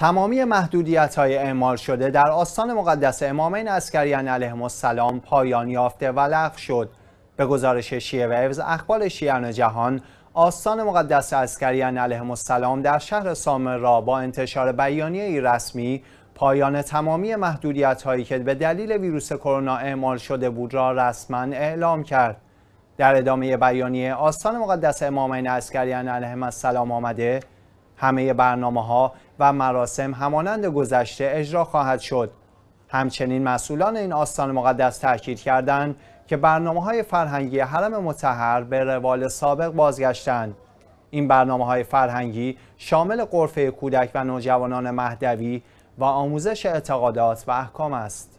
تمامی محدودیت های اعمال شده در آستان مقدس امامین اسکریان علیه السلام پایان یافته و لغو شد به گزارش شیعه و اخبار شیعان جهان آستان مقدس اسکریان علیه السلام در شهر سامر را با انتشار بیانیه رسمی پایان تمامی محدودیت هایی که به دلیل ویروس کرونا اعمال شده بود را رسما اعلام کرد در ادامه بیانیه آستان مقدس امامین اسکریان علیهم السلام آمده همه برنامه ها و مراسم همانند گذشته اجرا خواهد شد. همچنین مسئولان این آستان مقدس تاکید کردند که برنامه های فرهنگی حرم متحر به روال سابق بازگشتند. این برنامه های فرهنگی شامل قرفه کودک و نوجوانان مهدوی و آموزش اعتقادات و احکام است.